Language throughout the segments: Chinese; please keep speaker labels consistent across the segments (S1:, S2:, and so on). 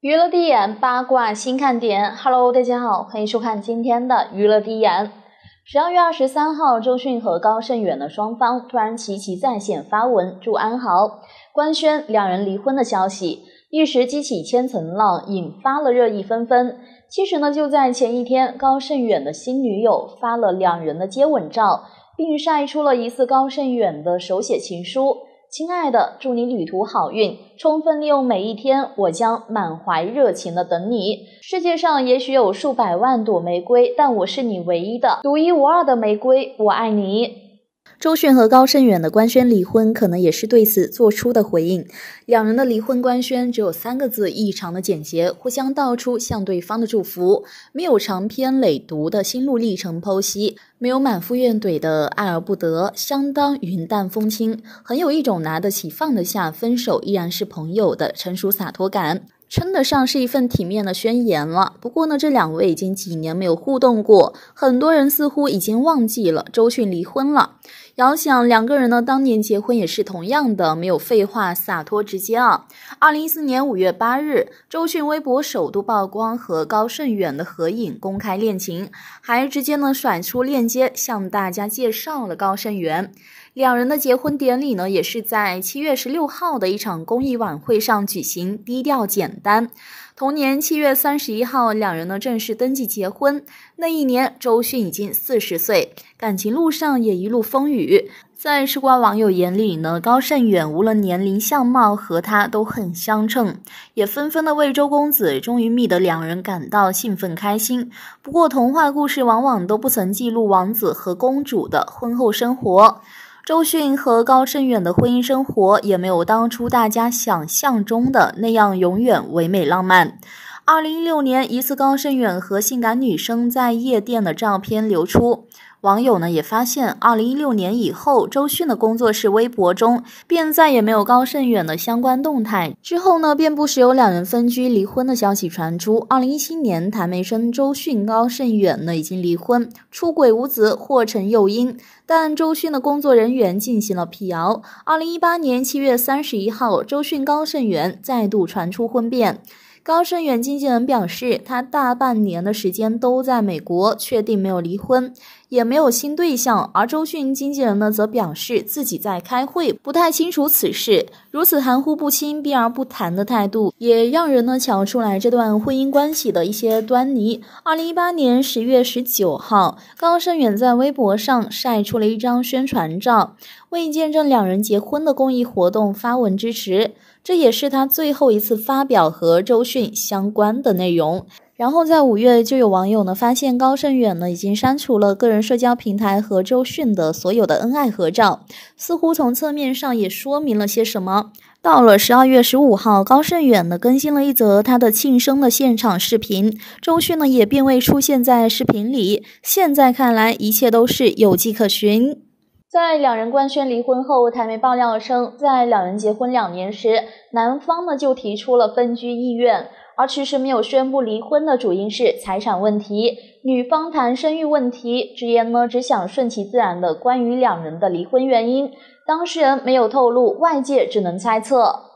S1: 娱乐第一眼，八卦新看点。Hello，大家好，欢迎收看今天的娱乐第一眼。十二月二十三号，周迅和高胜远的双方突然齐齐在线发文祝安好，官宣两人离婚的消息，一时激起千层浪，引发了热议纷纷。其实呢，就在前一天，高胜远的新女友发了两人的接吻照，并晒出了疑似高胜远的手写情书。亲爱的，祝你旅途好运，充分利用每一天。我将满怀热情的等你。世界上也许有数百万朵玫瑰，但我是你唯一的、独一无二的玫瑰。我爱你。周迅和高胜远的官宣离婚，可能也是对此做出的回应。两人的离婚官宣只有三个字，异常的简洁，互相道出向对方的祝福，没有长篇累牍的心路历程剖析，没有满腹怨怼的爱而不得，相当云淡风轻，很有一种拿得起放得下，分手依然是朋友的成熟洒脱感。称得上是一份体面的宣言了。不过呢，这两位已经几年没有互动过，很多人似乎已经忘记了周迅离婚了。遥想两个人呢，当年结婚也是同样的，没有废话，洒脱直接啊。二零一四年五月八日，周迅微博首度曝光和高胜远的合影，公开恋情，还直接呢甩出链接，向大家介绍了高胜远。两人的结婚典礼呢，也是在七月十六号的一场公益晚会上举行，低调简单。同年七月三十一号，两人呢正式登记结婚。那一年，周迅已经四十岁，感情路上也一路风雨。在世瓜网友眼里呢，高胜远无论年龄、相貌和他都很相称，也纷纷的为周公子终于觅得两人感到兴奋开心。不过，童话故事往往都不曾记录王子和公主的婚后生活。周迅和高胜远的婚姻生活也没有当初大家想象中的那样永远唯美浪漫。二零一六年，疑似高胜远和性感女生在夜店的照片流出，网友呢也发现，二零一六年以后，周迅的工作室微博中便再也没有高胜远的相关动态。之后呢，便不时有两人分居、离婚的消息传出。二零一七年，谭梅生、周迅、高胜远呢已经离婚，出轨无子或成诱因。但周迅的工作人员进行了辟谣。二零一八年七月三十一号，周迅、高胜远再度传出婚变。高胜远经纪人表示，他大半年的时间都在美国，确定没有离婚，也没有新对象。而周迅经纪人呢，则表示自己在开会，不太清楚此事。如此含糊不清、避而不谈的态度，也让人呢瞧出来这段婚姻关系的一些端倪。二零一八年十月十九号，高胜远在微博上晒出了一张宣传照，为见证两人结婚的公益活动发文支持。这也是他最后一次发表和周迅相关的内容。然后在五月就有网友呢发现高胜远呢已经删除了个人社交平台和周迅的所有的恩爱合照，似乎从侧面上也说明了些什么。到了十二月十五号，高胜远呢更新了一则他的庆生的现场视频，周迅呢也并未出现在视频里。现在看来，一切都是有迹可循。在两人官宣离婚后，台媒爆料称，在两人结婚两年时，男方呢就提出了分居意愿，而迟迟没有宣布离婚的主因是财产问题。女方谈生育问题，直言呢只想顺其自然的。关于两人的离婚原因，当事人没有透露，外界只能猜测。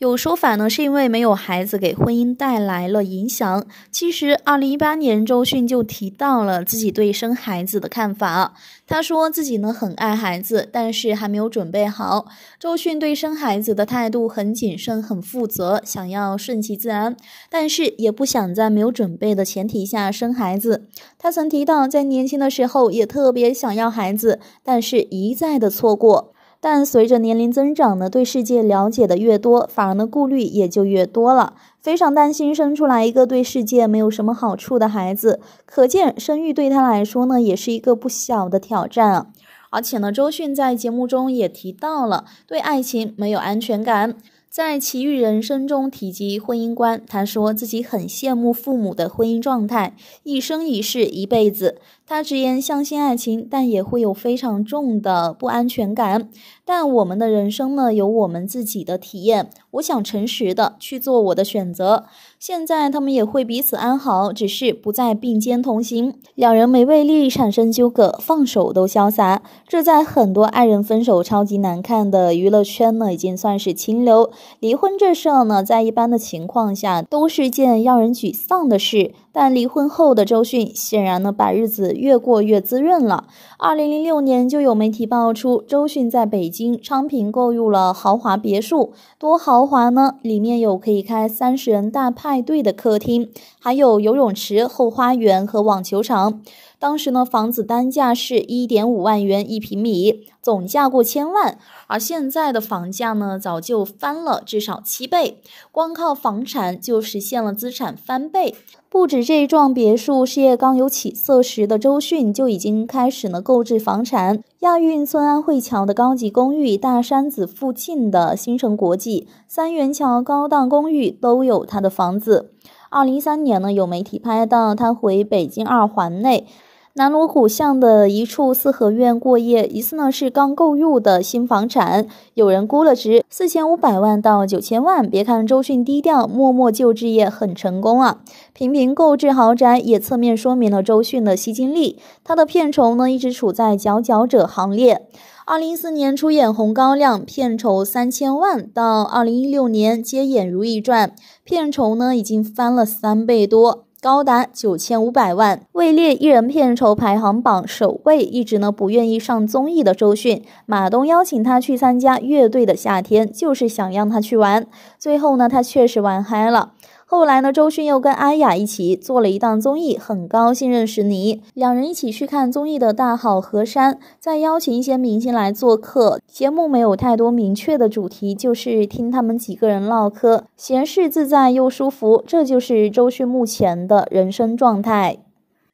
S1: 有说法呢，是因为没有孩子给婚姻带来了影响。其实，二零一八年周迅就提到了自己对生孩子的看法。他说自己呢很爱孩子，但是还没有准备好。周迅对生孩子的态度很谨慎、很负责，想要顺其自然，但是也不想在没有准备的前提下生孩子。他曾提到，在年轻的时候也特别想要孩子，但是一再的错过。但随着年龄增长呢，对世界了解的越多，反而呢顾虑也就越多了，非常担心生出来一个对世界没有什么好处的孩子。可见生育对他来说呢，也是一个不小的挑战啊！而且呢，周迅在节目中也提到了对爱情没有安全感，在奇遇人生中提及婚姻观，他说自己很羡慕父母的婚姻状态，一生一世一辈子。他直言相信爱情，但也会有非常重的不安全感。但我们的人生呢，有我们自己的体验。我想诚实的去做我的选择。现在他们也会彼此安好，只是不再并肩同行。两人没为利益产生纠葛，放手都潇洒。这在很多爱人分手超级难看的娱乐圈呢，已经算是清流。离婚这事儿呢，在一般的情况下都是件让人沮丧的事。但离婚后的周迅显然呢，把日子越过越滋润了。二零零六年就有媒体爆出，周迅在北京昌平购入了豪华别墅。多豪华呢？里面有可以开三十人大派对的客厅，还有游泳池、后花园和网球场。当时呢，房子单价是一点五万元一平米，总价过千万。而现在的房价呢，早就翻了至少七倍，光靠房产就实现了资产翻倍。不止这一幢别墅，事业刚有起色时的周迅就已经开始了购置房产。亚运村安慧桥的高级公寓、大山子附近的新城国际、三元桥高档公寓都有他的房子。二零一三年呢，有媒体拍到他回北京二环内。南锣鼓巷的一处四合院过夜，疑似呢是刚购入的新房产，有人估了值四千五百万到九千万。别看周迅低调，默默旧置业很成功啊！频频购置豪宅，也侧面说明了周迅的吸金力。他的片酬呢一直处在佼佼者行列。二零一四年出演《红高粱》，片酬三千万；到二零一六年接演《如懿传》，片酬呢已经翻了三倍多。高达九千五百万，位列艺人片酬排行榜首位。一直呢不愿意上综艺的周迅，马东邀请他去参加《乐队的夏天》，就是想让他去玩。最后呢，他确实玩嗨了。后来呢？周迅又跟阿雅一起做了一档综艺，很高兴认识你。两人一起去看综艺的大好河山，再邀请一些明星来做客。节目没有太多明确的主题，就是听他们几个人唠嗑，闲适自在又舒服。这就是周迅目前的人生状态。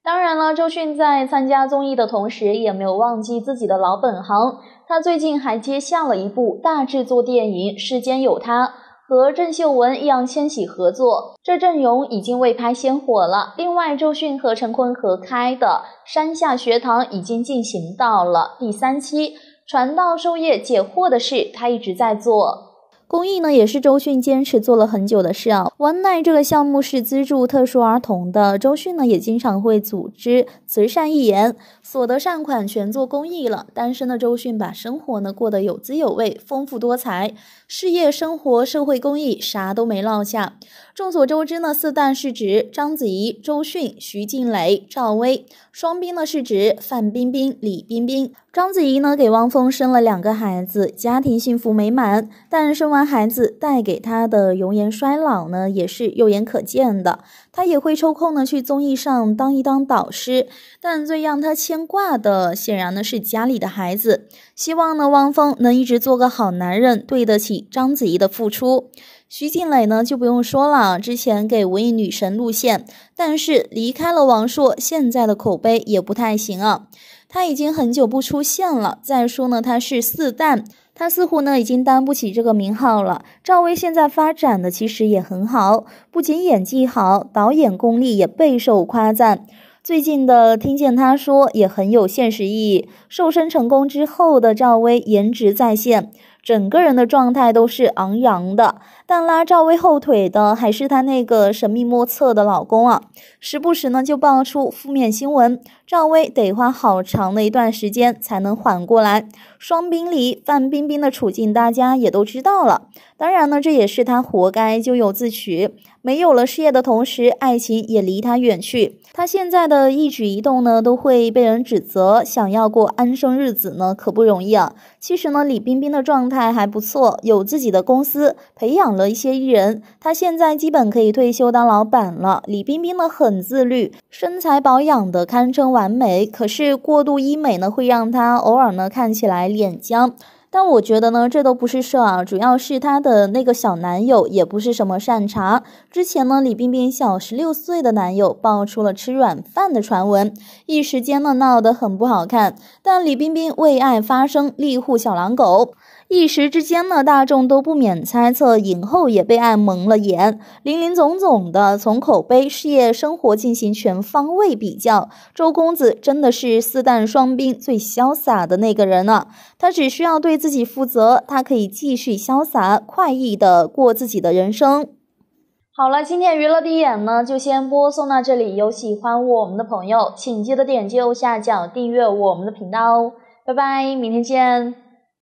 S1: 当然了，周迅在参加综艺的同时，也没有忘记自己的老本行。他最近还接下了一部大制作电影《世间有他》。和郑秀文、易烊千玺合作，这阵容已经未拍先火了。另外，周迅和陈坤合开的《山下学堂》已经进行到了第三期，传道授业解惑的事，他一直在做。公益呢，也是周迅坚持做了很久的事啊。night 这个项目是资助特殊儿童的。周迅呢，也经常会组织慈善义演，所得善款全做公益了。单身的周迅把生活呢过得有滋有味，丰富多彩，事业、生活、社会、公益，啥都没落下。众所周知呢，四旦是指章子怡、周迅、徐静蕾、赵薇；双冰呢是指范冰冰、李冰冰。章子怡呢，给汪峰生了两个孩子，家庭幸福美满，但生。完孩子带给他的容颜衰老呢，也是肉眼可见的。他也会抽空呢去综艺上当一当导师，但最让他牵挂的，显然呢是家里的孩子。希望呢汪峰能一直做个好男人，对得起章子怡的付出。徐静蕾呢就不用说了，之前给文艺女神路线，但是离开了王朔，现在的口碑也不太行啊。他已经很久不出现了。再说呢，他是四旦。他似乎呢已经担不起这个名号了。赵薇现在发展的其实也很好，不仅演技好，导演功力也备受夸赞。最近的听见他说也很有现实意义。瘦身成功之后的赵薇颜值再现。整个人的状态都是昂扬的，但拉赵薇后腿的还是她那个神秘莫测的老公啊，时不时呢就爆出负面新闻，赵薇得花好长的一段时间才能缓过来。双冰梨范冰冰的处境大家也都知道了，当然呢，这也是她活该，咎由自取。没有了事业的同时，爱情也离她远去，她现在的一举一动呢都会被人指责，想要过安生日子呢可不容易啊。其实呢，李冰冰的状态。还还不错，有自己的公司，培养了一些艺人。他现在基本可以退休当老板了。李冰冰呢，很自律，身材保养的堪称完美。可是过度医美呢，会让她偶尔呢看起来脸僵。但我觉得呢，这都不是事儿，主要是她的那个小男友也不是什么善茬。之前呢，李冰冰小十六岁的男友爆出了吃软饭的传闻，一时间呢闹得很不好看。但李冰冰为爱发声，力护小狼狗。一时之间呢，大众都不免猜测，影后也被爱蒙了眼，林林总总的从口碑、事业、生活进行全方位比较，周公子真的是四旦双冰最潇洒的那个人了。他只需要对自己负责，他可以继续潇洒、快意的过自己的人生。好了，今天娱乐第一眼呢，就先播送到这里。有喜欢我们的朋友，请记得点击右下角订阅我们的频道哦。拜拜，明天见。